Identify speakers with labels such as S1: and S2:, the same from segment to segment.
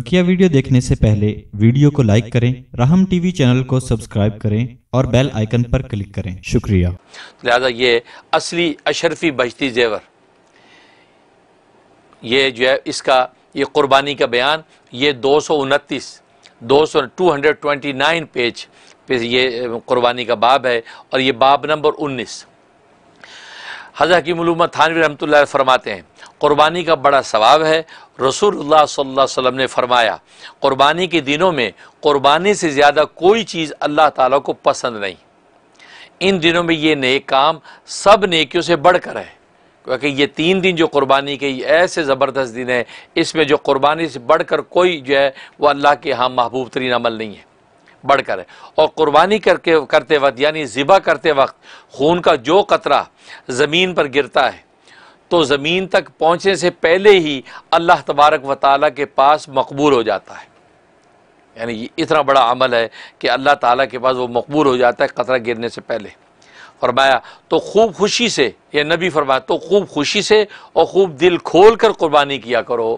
S1: बकिया वीडियो देखने से पहले वीडियो को लाइक करें राहम टीवी चैनल को सब्सक्राइब करें और बेल आइकन पर क्लिक करें शुक्रिया लिहाजा ये असली अशरफी बजती जेवर ये जो है इसका ये कुर्बानी का बयान ये दो सौ उनतीस दो सौ two hundred twenty nine page पे ये कुर्बानी का बाब है और ये बाब नंबर उन्नीस हज़र हकीम थानवी रहमत फरमाते हैं कुर्बानी का बड़ा सवाब है रसूलुल्लाह सल्लल्लाहु अलैहि वसल्लम ने फरमाया क़ुरबानी के दिनों में कुर्बानी से ज़्यादा कोई चीज़ अल्लाह ताला को पसंद नहीं इन दिनों में ये नेक काम सब नेकियों से बढ़कर है क्योंकि ये तीन दिन जो कुर्बानी के ऐसे ज़बरदस्त दिन है इसमें जो कुर्बानी से बढ़कर कोई जो है वह अल्लाह के यहाँ महबूब तरीन अमल नहीं है बढ़कर है और कुर्बानी करके करते वक्त यानी ज़िबा करते वक्त खून का जो कतरा ज़मीन पर गिरता है तो ज़मीन तक पहुँचने से पहले ही अल्लाह तबारक व ताली के पास मकबूल हो जाता है यानी ये इतना बड़ा अमल है कि अल्लाह ताला के पास वो मकबूल हो जाता है कतरा गिरने से पहले फरमाया तो खूब खुशी से या नबी फरमाया तो खूब खुशी से और खूब दिल खोल कर कुर्बानी किया करो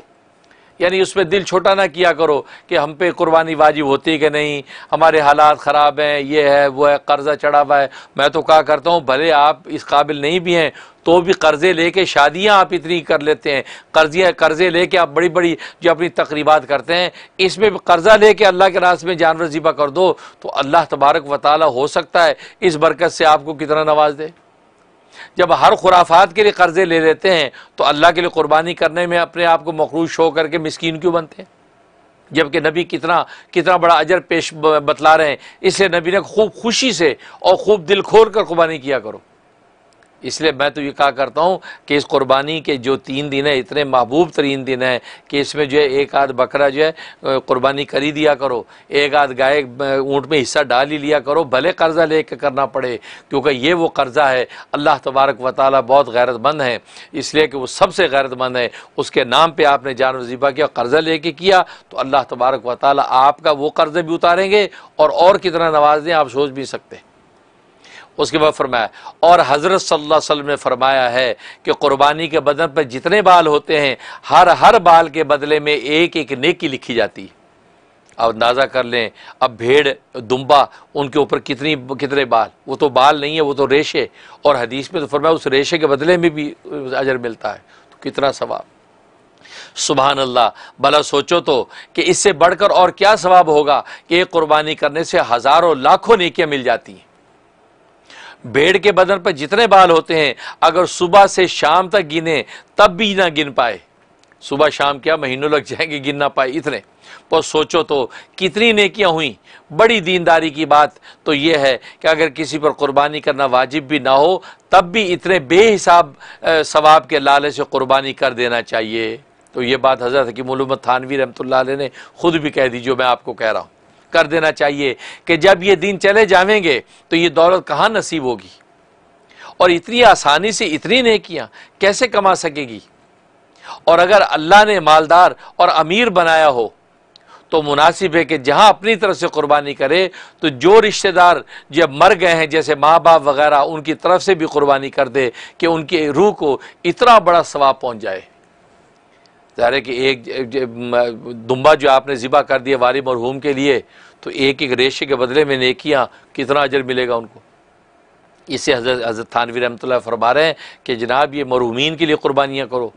S1: यानी उसमें दिल छोटा ना किया करो कि हम पे कुर्बानी वाजिब होती है कि नहीं हमारे हालात ख़राब हैं ये है वो है कर्ज़ा चढ़ा हुआ है मैं तो कहा करता हूँ भले आप इस काबिल नहीं भी हैं तो भी कर्ज़े लेके शादियाँ आप इतनी कर लेते हैं कर्जियाँ कर्ज़े लेके आप बड़ी बड़ी जो अपनी तकरीबात करते हैं इसमें कर्ज़ा लेके अल्लाह के रास्ते में जानवर ज़िबा कर दो तो अल्लाह तबारक व ताली हो सकता है इस बरकत से आपको कितना नवाज दे जब हर खुराफात के लिए कर्ज़े ले लेते हैं तो अल्लाह के लिए क़ुरबानी करने में अपने आप को मखरूज शो करके मिसकीन क्यों बनते हैं जबकि नबी कितना कितना बड़ा अजर पेश बतला रहे हैं इसलिए नबी ने खूब खुशी से और खूब दिल खोल कर कुर्बानी किया करो इसलिए मैं तो ये कहा करता हूँ कि इस कुर्बानी के जो तीन दिन है इतने महबूब तरीन दिन है कि इसमें जो है एक आध बकरा जो है कुर्बानी कर ही दिया करो एक आध गाय ऊँट में हिस्सा डाल ही लिया करो भले कर्ज़ा ले कर करना पड़े क्योंकि ये वो कर्ज़ा है अल्लाह तबारक व बहुत गैरतमंद है इसलिए कि वो सबसे गैरतमंद है उसके नाम पर आपने जान वजीफ़ा किया कर्ज़ा ले कर किया तो अल्लाह तबारक व आपका वो कर्ज़ भी उतारेंगे और, और कितना नवाज दें आप सोच भी सकते हैं उसके बाद फरमाया और हज़रत सल्लल्लाहु अलैहि वसल्लम ने फरमाया है कि कुर्बानी के बदन पर जितने बाल होते हैं हर हर बाल के बदले में एक एक नेकी लिखी जाती है अब अंदाज़ा कर लें अब भेड़ दुम्बा उनके ऊपर कितनी कितने बाल वो तो बाल नहीं है वो तो रेशे और हदीस में तो फरमाया उस रेशे के बदले में भी अजर मिलता है तो कितना सवाब सुबहान अल्लाह भला सोचो तो कि इससे बढ़कर और क्या सवाब होगा कि एक कुर्बानी करने से हज़ारों लाखों नकियाँ मिल जाती हैं भेड़ के बदन पर जितने बाल होते हैं अगर सुबह से शाम तक गिने तब भी ना गिन पाए सुबह शाम क्या महीनों लग जाएंगे गिन ना पाए इतने पर सोचो तो कितनी नेकियां हुई बड़ी दीनदारी की बात तो यह है कि अगर किसी पर कुर्बानी करना वाजिब भी ना हो तब भी इतने बेहिसाब सवाब के लाले से कुर्बानी कर देना चाहिए तो ये बात हज़रत हकीम थानवी रहमत ने ख़ुद भी कह दी जो मैं आपको कह रहा हूँ कर देना चाहिए कि जब ये दिन चले जाएंगे तो ये दौलत कहाँ नसीब होगी और इतनी आसानी से इतनी किया कैसे कमा सकेगी और अगर अल्लाह ने मालदार और अमीर बनाया हो तो मुनासिब है कि जहां अपनी तरफ से कुर्बानी करे तो जो रिश्तेदार जब मर गए हैं जैसे माँ बाप वगैरह उनकी तरफ से भी कुर्बानी कर दे कि उनकी रूह को इतना बड़ा सवाब पहुंच जाए ज़ाहिर है कि एक दुम्बा जो आपने ज़िबा कर दिया वारी मरहूम के लिए तो एक एक रेशे के बदले में नेकियाँ कितना अजर मिलेगा उनको इससे हजरत हजरत थानवी रहमत फरमा रहे हैं कि जनाब ये मरहूमिन के लिए क़ुरबानियाँ करो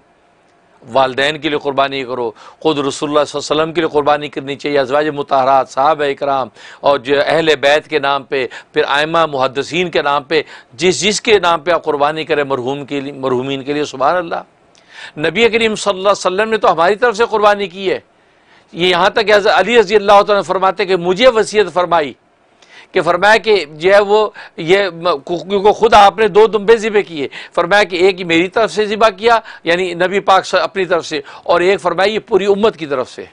S1: वालदेन के लिए क़ुरबानी करो ख़ुद रसोल्ला वसम के लिए क़ुरबानी करनी चाहिए अजवाज मतहरात साहब इकराम और जो अहल बैत के नाम पर फिर आयमा मुहदसिन के नाम पर जिस जिस के नाम पर आप क़ुरबानी करें मरहूम के लिए मरहूमिन के लिए सुबह अल्लाह नबी करीम वसल्लम ने तो हमारी तरफ से कुरबानी की है ये यहाँ तक अली रजी अल्लाह ने फरमाते कि मुझे वसीयत फरमाई कि फरमाया कि जो है वो ये क्योंकि खुद आपने दो दुम्बे ज़िबे किए फरमाया कि एक मेरी तरफ से ज़िबा किया यानी नबी पाक अपनी तरफ से और एक फरमाया ये पूरी उम्मत की तरफ से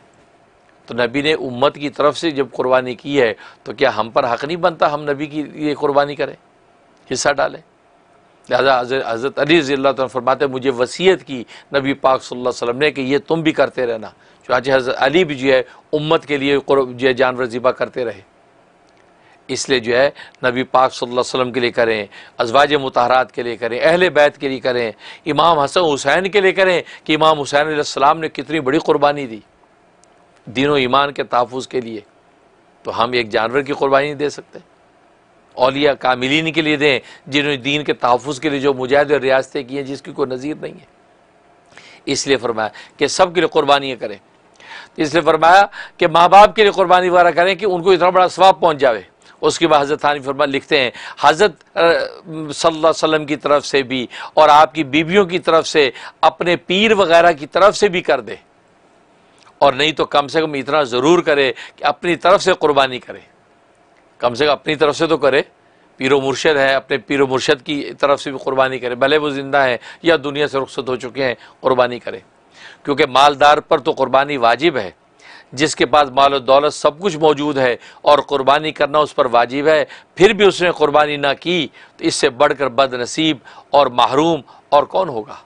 S1: तो नबी ने उम्मत की तरफ से जब कुर्बानी की है तो क्या हम पर हक नहीं बनता हम नबी की ये कुर्बानी करें हिस्सा डालें लिहाजा हज़रत अली रजील फरमाते मुझे वसीयत की नबी पाक सल्लल्लाहु अलैहि वसल्लम ने कि ये तुम भी करते रहना चुनाच हज़रत अली भी जो है उम्मत के लिए जो है जानवर ज़िबा करते रहे इसलिए जो है नबी पाक सल्लल्लाहु अलैहि वसल्लम के लिए करें अजवाज मतहरात के लिए करें अहल बैत के लिए करें इमाम हसन हुसैन के लिए करें कि इमाम हुसैन आसमाम ने कितनी बड़ी कुर्बानी दी दीन ईमान के तहफ़ के लिए तो हम एक जानवर की कुर्बानी दे सकते हैं अलिया कामिलीन के लिए दें जिन्होंने दीन के तहफ़ के लिए जो मुजाहिद और रियासतें की हैं जिसकी कोई नज़ीर नहीं है इसलिए फरमाया कि सब के लिए कुर्बानियाँ करें इसलिए फरमाया कि माँ बाप के लिए कुर्बानी वगैरह करें कि उनको इतना बड़ा स्वाब पहुँच जाए उसके बाद हज़रत हानी फरमा लिखते हैं हज़रत सल्ला वसम की तरफ से भी और आपकी बीवियों की तरफ से अपने पीर वगैरह की तरफ से भी कर दे और नहीं तो कम से कम इतना ज़रूर करे कि अपनी तरफ से कुर्बानी करें कम से कम अपनी तरफ से तो करे पीरो मुर्शद है अपने पीरो मुर्शद की तरफ से भी कुर्बानी करे भले वो ज़िंदा है या दुनिया से रुखसत हो चुके हैं कुर्बानी करे क्योंकि मालदार पर तो कुर्बानी वाजिब है जिसके पास माल और दौलत सब कुछ मौजूद है और कुर्बानी करना उस पर वाजिब है फिर भी उसने कुर्बानी ना की तो इससे बढ़कर बदनसीब और महरूम और कौन होगा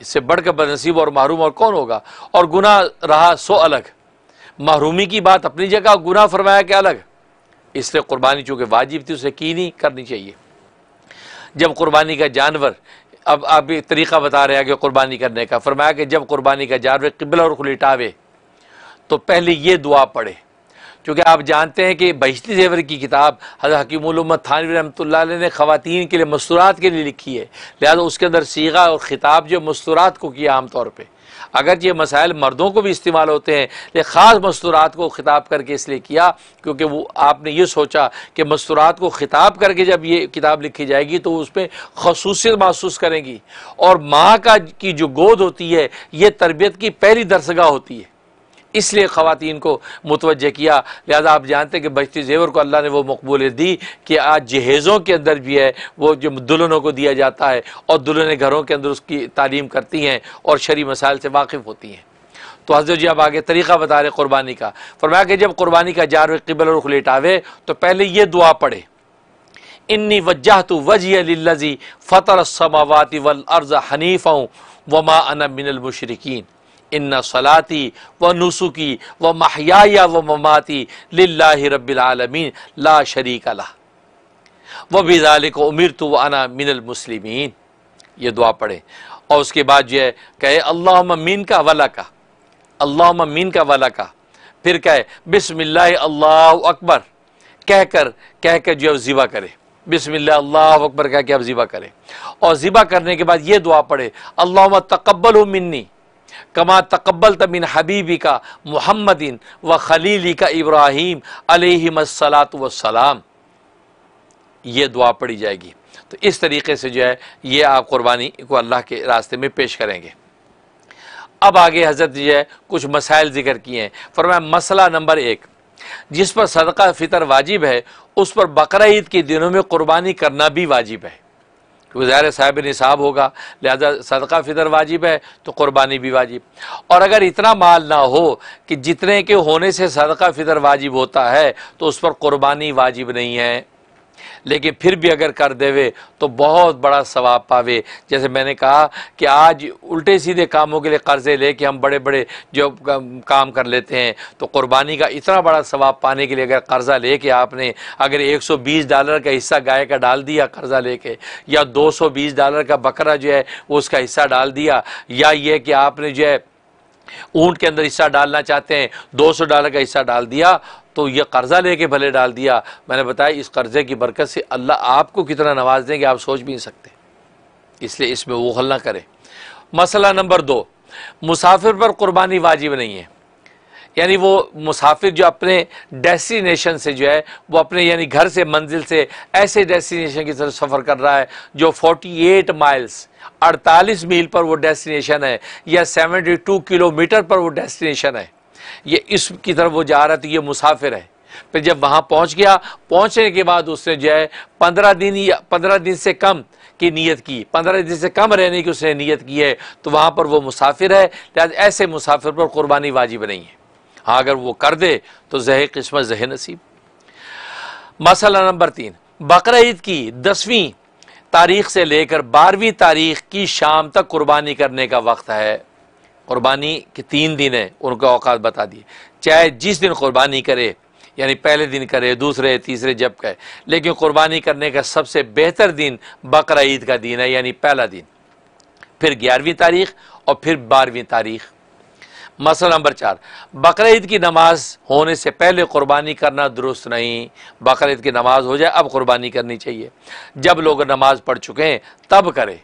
S1: इससे बढ़कर बदनसीब और महरूम और कौन होगा और गुना रहा सो अलग महरूमी की बात अपनी जगह गुना फरमाया क्या अलग इसलिए कुर्बानी चूँकि वाजिब थी उसे की नहीं करनी चाहिए जब कुर्बानी का जानवर अब आप एक तरीका बता रहे हैं कि कुर्बानी करने का फरमाया कि जब कुर्बानी का जानवर किबल और खुलटावे तो पहले ये दुआ पढ़े क्योंकि आप जानते हैं कि बहिश्ती जेवर की किताब हज़र हकीमत थानवी रहमत ने ख़वान के लिए मस्तूरात के लिए लिखी है लिहाजा उसके अंदर सीगा और ख़िताब जो मस्तूरात को किया आम तौर पर अगर ये मसाइल मर्दों को भी इस्तेमाल होते हैं ख़ास मस्तूरात को ख़िताब करके इसलिए किया क्योंकि वो आपने ये सोचा कि मस्तूरात को ख़िताब करके जब ये किताब लिखी जाएगी तो उस पर खसूसियत महसूस करेंगी और माँ का की जो गोद होती है ये तरबियत की पहली दरसगाह होती है इसलिए ख़वान को मुतवजह किया लिहाजा आप जानते हैं कि बचती जेवर को अल्लाह ने वो मकबूल दी कि आज जहेज़ों के अंदर भी है वो जो दुल्हनों को दिया जाता है और दुल्हन घरों के अंदर उसकी तालीम करती हैं और शरी मसाइल से वाकिफ़ होती हैं तो हजरत जी अब आगे तरीका बता रहे कुरबानी का फरमाया कि जब कुरबानी का जार कबल रुख लेटावे तो पहले ये दुआ पढ़े इन्नी वजह तो वजी लजी फ़तर समावती वल अर्ज़ हनीफ़ वमा अनबिनमशरकिन इन्ना सलाती व नुसुकी व महया व ममाती लाला रबालमीन ला शरीक अला व बिजाल को उमिर तो अना मिनल मुसलिमीन ये दुआ पढ़े और उसके बाद जो है कहे अल्लाह मीन का वला का अल्लाह मीन का वला का फिर कहे बिसमिल्ला अल्लाह अकबर कहकर कहकर जो है ज़िबा करे बिसमिल्ला अल्लाह अकबर कह के ज़िबा करें और ज़िबा करने के बाद ये दुआ पढ़े अल्लाह तकबल मिन्नी कमा तकबल तमिन हबीबी का मोहम्मदिन व खलीली का इब्राहिम अलैहिमसलात वसलाम ये दुआ पड़ी जाएगी तो इस तरीके से जो है ये आप कुर्बानी को अल्लाह के रास्ते में पेश करेंगे अब आगे हजरत जी है कुछ मसाइल जिक्र किए हैं फरमाया मसला नंबर एक जिस पर सदका फितर वाजिब है उस पर बकर ईद के दिनों में कुर्बानी करना भी वाजिब है वह ज़ाहिर साहब निसाब होगा लिहाजा सदका फितर वाजिब है तो क़ुरबानी भी वाजिब और अगर इतना माल ना हो कि जितने के होने से सदका फितर वाजिब होता है तो उस पर क़ुरबानी वाजिब नहीं है लेकिन फिर भी अगर कर देवे तो बहुत बड़ा सवाब पावे जैसे मैंने कहा कि आज उल्टे सीधे कामों के लिए कर्ज़े लेके हम बड़े बड़े जो काम कर लेते हैं तो क़ुरबानी का इतना बड़ा सवाब पाने के लिए अगर कर्ज़ा लेके आपने अगर 120 डॉलर का हिस्सा गाय का डाल दिया कर्ज़ा लेके या 220 डॉलर का बकरा जो है उसका हिस्सा डाल दिया या ये कि आपने जो है ऊंट के अंदर हिस्सा डालना चाहते हैं दो सौ डॉलर का हिस्सा डाल दिया तो ये कर्ज़ा लेके भले डाल दिया मैंने बताया इस कर्ज़े की बरकत से अल्लाह आपको कितना नवाज देंगे आप सोच भी नहीं सकते इसलिए इसमें वो हल ना करें मसला नंबर दो मुसाफिर पर कुर्बानी वाजिब नहीं है यानी वो मुसाफिर जो अपने डेस्टिनेशन से जो है वो अपने यानी घर से मंजिल से ऐसे डेस्टिनेशन की तरफ सफ़र कर रहा है जो 48 माइल्स 48 मील पर वो डेस्टिनेशन है या 72 किलोमीटर पर वो डेस्टिनेशन है ये इस की तरफ वो जा रहा है तो ये मुसाफिर है फिर जब वहाँ पहुँच गया पहुँचने के बाद उसने जो है पंद्रह दिन या पंद्रह दिन से कम की नीयत की पंद्रह दिन से कम रहने की उसने नीयत की है तो वहाँ पर वो मुसाफिर है लिहाजा ऐसे मुसाफिर पर कुर्बानी वाजिब नहीं है हाँ अगर वो कर दे तो जह किस्मत जह नसीब मसला नंबर तीन बकर ईद की दसवीं तारीख से लेकर बारहवीं तारीख की शाम तक कुर्बानी करने का वक्त है कुर्बानी के तीन दिन हैं उनका औकात बता दिए चाहे जिस दिन कुर्बानी करे यानी पहले दिन करे दूसरे तीसरे जब कहे लेकिन कुर्बानी करने का सबसे बेहतर दिन बकर ईद का दिन है यानी पहला दिन फिर ग्यारहवीं तारीख और फिर बारहवीं तारीख मसल नंबर चार बकर की नमाज होने से पहले कुर्बानी करना दुरुस्त नहीं बकर की नमाज हो जाए अब कुर्बानी करनी चाहिए जब लोग नमाज पढ़ चुके हैं तब करें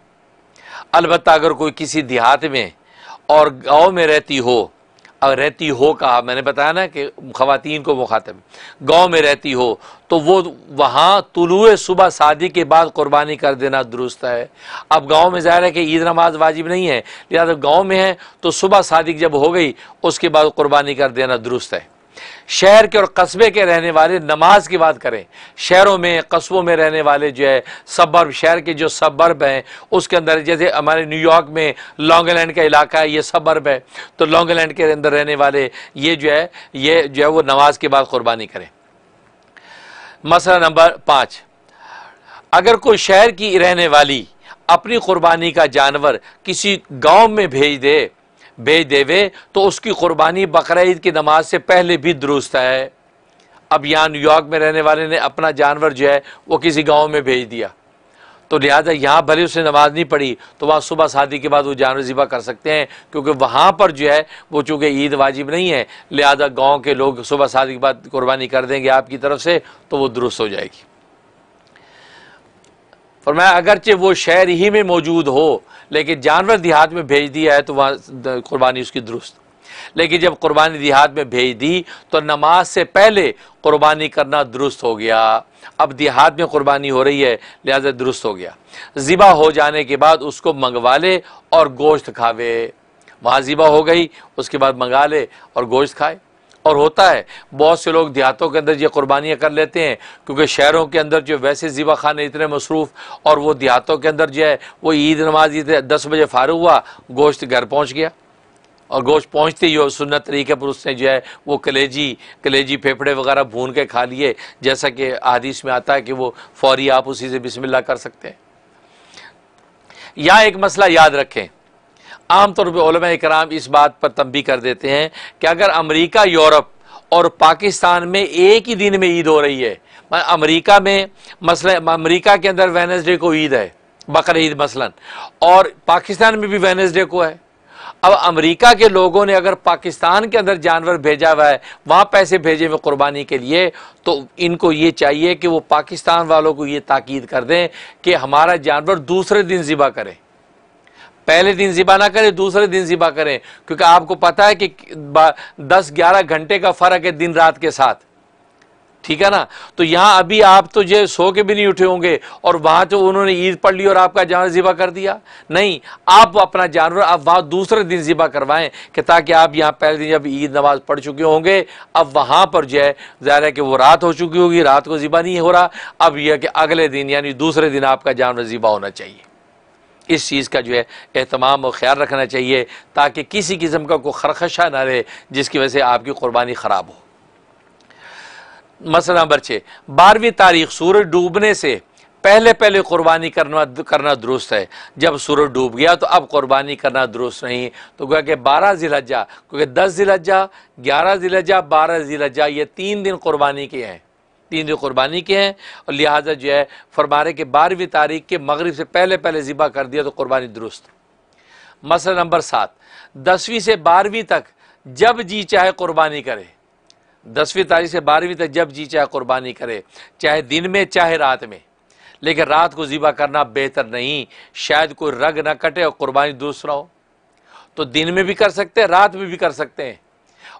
S1: अलबत् अगर कोई किसी देहात में और गांव में रहती हो रहती हो कहा मैंने बताया ना कि खातन को मुखातब गांव में रहती हो तो वो वहाँ तुलु सुबह शादी के बाद कुर्बानी कर देना दुरुस्त है अब गांव में ज़ाहिर है कि ईद नमाज वाजिब नहीं है लिहाजा गांव में है तो सुबह शादी जब हो गई उसके बाद कुर्बानी कर देना दुरुस्त है शहर के और कस्बे के रहने वाले नमाज की बात करें शहरों में कस्बों में रहने वाले जो है सबर्ब शहर के जो सबर्ब हैं उसके अंदर जैसे हमारे न्यूयॉर्क में लॉन्गलैंड का इलाका है ये सबर्ब है तो लॉन्गलैंड के अंदर रहने वाले ये जो है ये जो है वो नमाज के बाद कुर्बानी करें मसला नंबर पाँच अगर कोई शहर की रहने वाली अपनी कुर्बानी का जानवर किसी गांव में भेज दे बेच देवे तो उसकी कुर्बानी बकर की नमाज से पहले भी दुरुस्त है अब यहाँ न्यूयॉर्क में रहने वाले ने अपना जानवर जो है वो किसी गाँव में भेज दिया तो लिहाजा यहाँ भले उसने नमाज नहीं पढ़ी तो वहाँ सुबह शादी के बाद वो जानवर ज़िबा कर सकते हैं क्योंकि वहाँ पर जो है वो चूँकि ईद वाजिब नहीं है लिहाजा गाँव के लोग सुबह शादी के बाद कुर्बानी कर देंगे आपकी तरफ से तो वो दुरुस्त हो जाएगी फरमाया अगरचे वो शहर ही में मौजूद हो लेकिन जानवर देहात में भेज दिया है तो वहाँ कुर्बानी उसकी दुरुस्त लेकिन जब कुर्बानी देहात में भेज दी तो नमाज से पहले कुर्बानी करना दुरुस्त हो गया अब देहात में कुर्बानी हो रही है लिहाजा दुरुस्त हो गया ज़िबा हो जाने के बाद उसको मंगवा ले और गोश्त खावे वहाँ ज़िबा हो गई उसके बाद मंगा ले और गोश्त खाए और होता है बहुत से लोग देहातों के अंदर ये कुर्बानियाँ कर लेते हैं क्योंकि शहरों के अंदर जो वैसे ज़ीबा खाने इतने मसरूफ़ और वो देहातों के अंदर जो है वो ईद नमाज ईद दस बजे फारू हुआ गोश्त घर पहुँच गया और गोश्त पहुँचते ही सुन्नत तरीके पर उसने जो है वो कलेजी कलेजी फेफड़े वगैरह भून के खा लिए जैसा कि अदीस में आता है कि वो फौरी आप उसी से बिसमिल्ला कर सकते हैं या एक मसला याद रखें आमतौर पर कराम इस बात पर तंबी कर देते हैं कि अगर अमरीका यूरोप और पाकिस्तान में एक ही दिन में ईद हो रही है अमरीका में मसला अमरीका के अंदर वेनसडे को ईद है बकर ईद मसला और पाकिस्तान में भी वेनसडे को है अब अमेरिका के लोगों ने अगर पाकिस्तान के अंदर जानवर भेजा हुआ है वहाँ पैसे भेजे हुए कुर्बानी के लिए तो इनको ये चाहिए कि वो पाकिस्तान वालों को ये ताकीद कर दें कि हमारा जानवर दूसरे दिन ज़िबा करें पहले दिन ज़िबा ना करें दूसरे दिन ज़िबा करें क्योंकि आपको पता है कि दस ग्यारह घंटे का फ़र्क है दिन रात के साथ ठीक है ना तो यहां अभी आप तो जो सो के भी नहीं उठे होंगे और वहाँ तो उन्होंने ईद पढ़ ली और आपका जानवर ज़िबा कर दिया नहीं आप अपना जानवर अब वहाँ दूसरे दिन ज़िबा करवाएं कि ताकि आप यहाँ पहले दिन जब ईद नमाज़ पढ़ चुके होंगे अब वहाँ पर जो है ज़ाहिर है कि वो रात हो चुकी होगी रात को ज़िबा नहीं हो रहा अब यह कि अगले दिन यानी दूसरे दिन आपका जानवर ज़िबा होना चाहिए इस चीज़ का जो है अहतमाम और ख्याल रखना चाहिए ताकि किसी किस्म का कोई खरखशा ना रहे जिसकी वजह से आपकी कुर्बानी ख़राब हो मसला नंबर छः बारहवीं तारीख सूरज डूबने से पहले पहले कुर्बानी करना करना दुरुस्त है जब सूरज डूब गया तो अब कुर्बानी करना दुरुस्त नहीं तो क्या कि बारह जिलजा क्योंकि दस जिलजा ग्यारह जिलजा बारह जिलजा ये तीन दिन कुर्बानी के हैं तीन जो कुर्बानी के हैं और लिहाजा जो है फरमारे के बारहवीं तारीख के मगरब से पहले पहले ज़िबा कर दिया तो कुर्बानी दुरुस्त मसला नंबर सात दसवीं से बारहवीं तक जब जी चाहे कुर्बानी करे दसवीं तारीख से बारहवीं तक जब जी चाहे कुर्बानी करे चाहे दिन में चाहे रात में लेकिन रात को ज़िबा करना बेहतर नहीं शायद कोई रग ना कटे और कुर्बानी दुरुस्त रहो तो दिन में भी कर सकते हैं रात में भी कर सकते हैं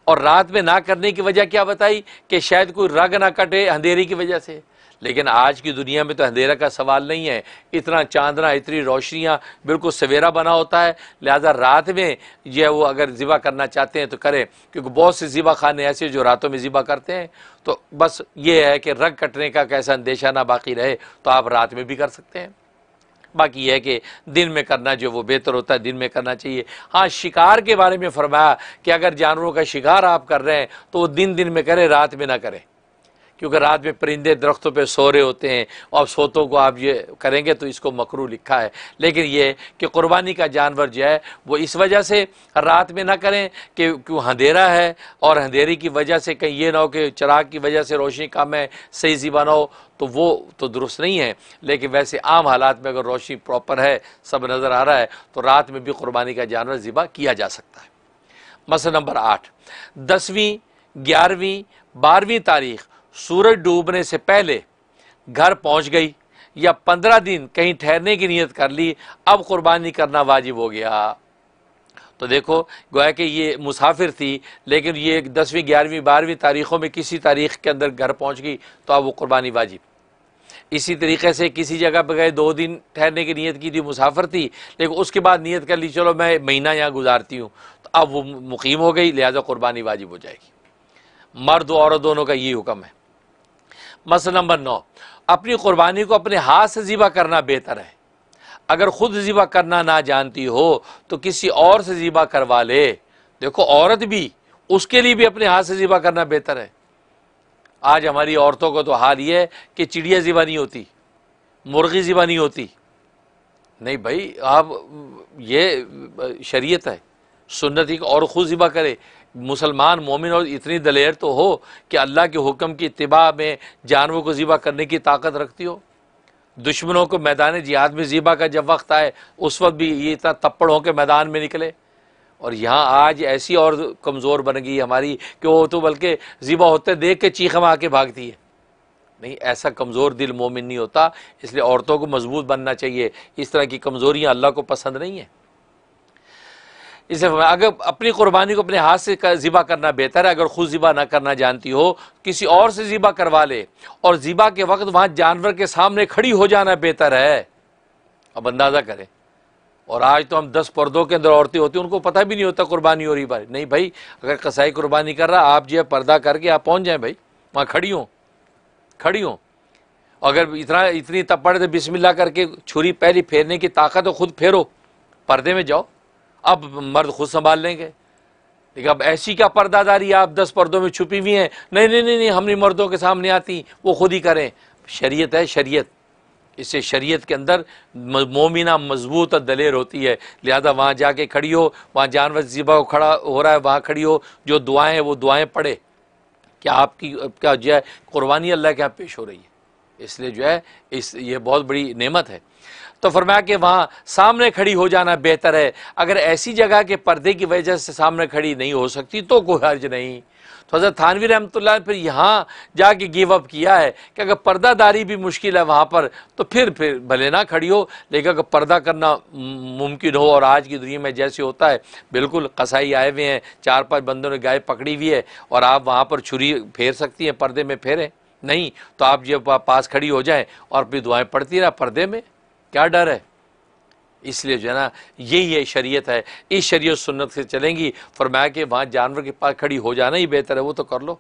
S1: और रात में ना करने की वजह क्या बताई कि शायद कोई रग ना कटे अंधेरे की वजह से लेकिन आज की दुनिया में तो अंधेरा का सवाल नहीं है इतना चांदना इतनी रोशनियाँ बिल्कुल सवेरा बना होता है लिहाजा रात में यह वो अगर ज़िबा करना चाहते हैं तो करें क्योंकि बहुत से ज़िबा खाने ऐसे जो रातों में ज़िबा करते हैं तो बस ये है कि रग कटने का कैसा अंदेशा ना बाकी रहे तो आप रात में भी कर सकते हैं बाकी यह कि दिन में करना जो वो बेहतर होता है दिन में करना चाहिए हाँ शिकार के बारे में फरमाया कि अगर जानवरों का शिकार आप कर रहे हैं तो वो दिन दिन में करें रात में ना करें क्योंकि रात में परिंदे दरख्तों पे सो रहे होते हैं और सोतों को आप ये करेंगे तो इसको मकरू लिखा है लेकिन ये कि कुर्बानी का जानवर जो है वो इस वजह से रात में ना करें कि क्यों अंधेरा है और अंधेरी की वजह से कहीं ये ना हो कि चराग की वजह से रोशनी कम है सही जीवा ना हो तो वो तो दुरुस्त नहीं है लेकिन वैसे आम हालात में अगर रोशनी प्रॉपर है सब नज़र आ रहा है तो रात में भी कुर्बानी का जानवर ज़िबा किया जा सकता है मसला नंबर आठ दसवीं ग्यारहवीं बारहवीं तारीख सूरज डूबने से पहले घर पहुंच गई या पंद्रह दिन कहीं ठहरने की नीयत कर ली अब कुर्बानी करना वाजिब हो गया तो देखो गोया कि ये मुसाफिर थी लेकिन ये दसवीं ग्यारहवीं बारहवीं तारीख़ों में किसी तारीख के अंदर घर पहुंच गई तो अब वो कुर्बानी वाजिब इसी तरीके से किसी जगह पर गए दो दिन ठहरने की नीयत की थी मुसाफिर थी लेकिन उसके बाद नीयत कर ली चलो मैं महीना यहाँ गुजारती हूँ तो अब वो मुकीम हो गई लिहाजा कुर्बानी वाजिब हो जाएगी मर्द औरत दोनों का ये हुक्म है मसल नंबर नौ अपनी कुर्बानी को अपने हाथ से ज़िबा करना बेहतर है अगर ख़ुद ज़िबा करना ना जानती हो तो किसी और से ज़िबा करवा ले देखो औरत भी उसके लिए भी अपने हाथ से ज़िबा करना बेहतर है आज हमारी औरतों को तो हाल ये है कि चिड़िया ज़िबा नहीं होती मुर्गी ज़िबा नहीं होती नहीं भाई आप ये शरीयत है सुन्नत ही और खुद ज़िबा करे मुसलमान मोमिन और इतनी दलेर तो हो कि अल्लाह के हुक्म की इतबा में जानवरों को ज़िबा करने की ताकत रखती हो दुश्मनों को मैदान जिहाद में ज़िबा का जब वक्त आए उस वक्त भी ये इतना तप्पड़ हो के मैदान में निकले और यहाँ आज ऐसी और कमज़ोर बन गई हमारी कि वो तो बल्कि ज़िबा होते देख के चीख हम आके भागती है नहीं ऐसा कमज़ोर दिल मोमिन नहीं होता इसलिए औरतों को मजबूत बनना चाहिए इस तरह की कमज़ोरियाँ अल्लाह को पसंद नहीं है इसे अगर अपनी कुर्बानी को अपने हाथ से ज़िबा करना बेहतर है अगर खुद ज़िबा ना करना जानती हो किसी और से ज़िबा करवा ले और ज़िबा के वक्त वहाँ जानवर के सामने खड़ी हो जाना बेहतर है अब अंदाज़ा करें और आज तो हम दस पर्दों के अंदर औरतें होती हैं उनको पता भी नहीं होता कुर्बानी हो रही बार नहीं भाई अगर कसाई कुर्बानी कर रहा आप जो है पर्दा करके आप पहुँच जाएँ भाई वहाँ खड़ी हों खड़ी हों अगर इतना इतनी तपड़ तो बिस्मिल्लाह करके छुरी पहली फेरने की ताकत हो खुद फेरो पर्दे में जाओ अब मर्द खुद संभाल लेंगे लेकिन अब ऐसी क्या पर्दादारी आप दस पर्दों में छुपी हुई हैं नहीं नहीं नहीं नहीं हमने मर्दों के सामने आती वो खुद ही करें शरीयत है शरीयत इससे शरीयत के अंदर मोमिना मजबूत और दलेर होती है लिहाजा वहाँ जाके खड़ी हो वहाँ जानवर जीबा को खड़ा हो रहा है वहाँ खड़ी हो जो दुआएँ वो दुआएँ पढ़े क्या आपकी क्या जो है कुर्बानी अल्लाह के यहाँ पेश हो रही है इसलिए जो है इस ये बहुत बड़ी नेमत है तो फरमाया कि वहाँ सामने खड़ी हो जाना बेहतर है अगर ऐसी जगह के पर्दे की वजह से सामने खड़ी नहीं हो सकती तो कोई हर्ज नहीं तो हज़रत थानवी रहमत ने फिर यहाँ जाके गिव अप किया है कि अगर पर्दादारी भी मुश्किल है वहाँ पर तो फिर फिर भले ना खड़ी हो लेकिन अगर पर्दा करना मुमकिन हो और आज की दुनिया में जैसे होता है बिल्कुल कसाई आए हुए हैं चार पांच बंदों ने गाय पकड़ी हुई है और आप वहाँ पर छुरी फेर सकती हैं पर्दे में फेरें नहीं तो आप जब पास खड़ी हो जाएँ और फिर दुआएँ पड़ती रहें पर्दे में क्या डर है इसलिए जो है ना यही है शरीयत है इस शरीय सुन्नत से चलेंगी फरमाया कि वहाँ जानवर के पास खड़ी हो जाना ही बेहतर है वो तो कर लो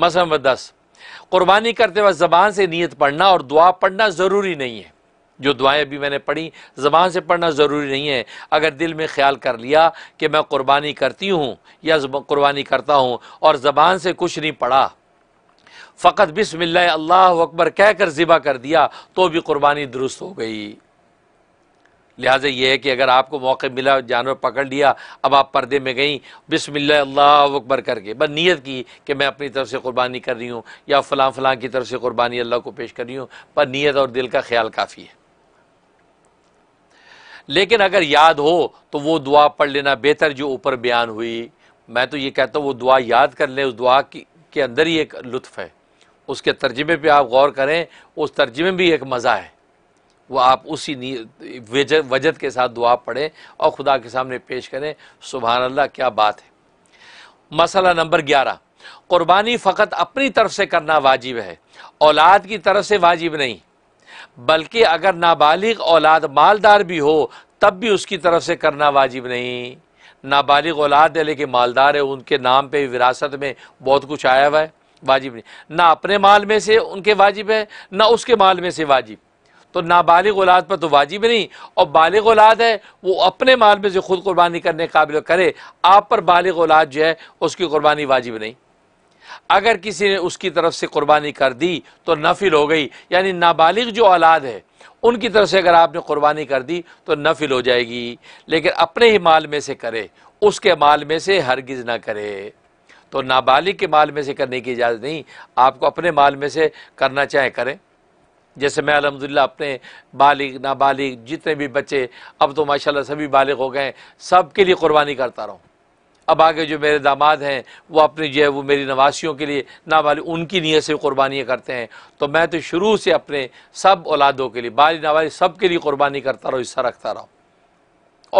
S1: मसला नंबर दस कुर्बानी करते वक्त ज़बान से नीयत पढ़ना और दुआ पढ़ना ज़रूरी नहीं है जो दुआएं अभी मैंने पढ़ी ज़बान से पढ़ना ज़रूरी नहीं है अगर दिल में ख्याल कर लिया कि मैं कुर्बानी करती हूँ या कुर्बानी करता हूँ और ज़बान से कुछ नहीं पढ़ा फ़कत बिसमिल्ल अल्लाह अकबर कहकर ज़िबा कर दिया तो भी कुर्बानी दुरुस्त हो गई लिहाजा ये है कि अगर आपको मौके मिला जानवर पकड़ लिया अब आप पर्दे में गई बिसमिल्ल अल्लाह अकबर करके बस नीयत की कि मैं अपनी तरफ से कुर्बानी कर रही हूँ या फ़लाँ फ़लाँ की तरफ से कुर्बानी अल्लाह को पेश कर रही हूँ पर नीयत और दिल का ख्याल काफ़ी है लेकिन अगर याद हो तो वो दुआ पढ़ लेना बेहतर जो ऊपर बयान हुई मैं तो ये कहता हूँ वो दुआ याद कर लें उस दुआ की के अंदर ही एक लुत्फ़ है उसके तर्जमे पर आप गौर करें उस तर्जमे में भी एक मज़ा है वह आप उसी वजत के साथ दुआ पढ़ें और ख़ुदा के सामने पेश करें सुबहान अल्लाह क्या बात है मसला नंबर ग्यारह क़ुरबानी फ़कत अपनी तरफ से करना वाजिब है औलाद की तरफ से वाजिब नहीं बल्कि अगर नाबालिग औलाद मालदार भी हो तब भी उसकी तरफ से करना वाजिब नहीं नाबालिग औलाद है लेकिन मालदार है उनके नाम पर विरासत में बहुत कुछ आया हुआ है वाजिब नहीं ना अपने माल में से उनके वाजिब है ना उसके माल में से वाजिब तो नाबालिग औलाद पर तो वाजिब नहीं और बालिग औलाद है वो अपने माल में से खुद कुर्बानी करने काबिल करे आप पर बालिग औलाद जो है उसकी कुर्बानी वाजिब नहीं अगर किसी ने उसकी तरफ से कुर्बानी कर दी तो नफिल हो गई यानी नाबालिग जो औलाद है उनकी तरफ से अगर आपने कुर्बानी कर दी तो नफिल हो जाएगी लेकिन अपने ही माल में से करे उसके माल में से हरगिज़ ना करे तो नाबालिग के माल में से करने की इजाज़त नहीं आपको अपने माल में से करना चाहे करें जैसे मैं अलहमदिल्ला अपने बालिग नाबालिग जितने भी बच्चे अब तो माशाल्लाह सभी बालिग हो गए सब के लिए कुर्बानी करता रहूँ अब आगे जो मेरे दामाद हैं वो अपनी जो है वो मेरी नवासियों के लिए नाबालिग उनकी नीयत से कुर्बानियाँ करते हैं तो मैं तो शुरू से अपने सब औलादों के लिए बाल नाबालिग सब के लिए कुर्बानी करता रहो हिस्सा रखता रहा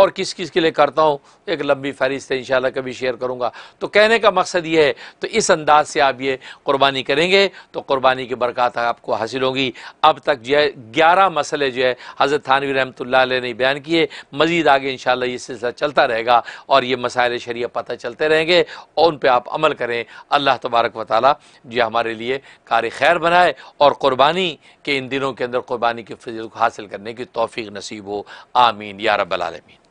S1: और किस किस के लिए करता हूँ एक लंबी फहरिस्त है इन कभी शेयर करूँगा तो कहने का मकसद ये है तो इस अंदाज से आप ये कुर्बानी करेंगे तो कुर्बानी की बरकत आपको हासिल होगी अब तक जो है ग्यारह मसले जो है हज़रत थानवी रहमत ने बयान किए मज़ीद आगे इन शाला ये सिलसिला चलता रहेगा और ये मसाइल शरीय पता चलते रहेंगे और उन पर आप अमल करें अल्लाह तबारक व ताली जो हमारे लिए कार खैर बनाए और कुर्बानी के इन दिनों के अंदर कुर्बानी की फजल को हासिल करने की तोफ़ी नसीब हो आमीन या रबालमीन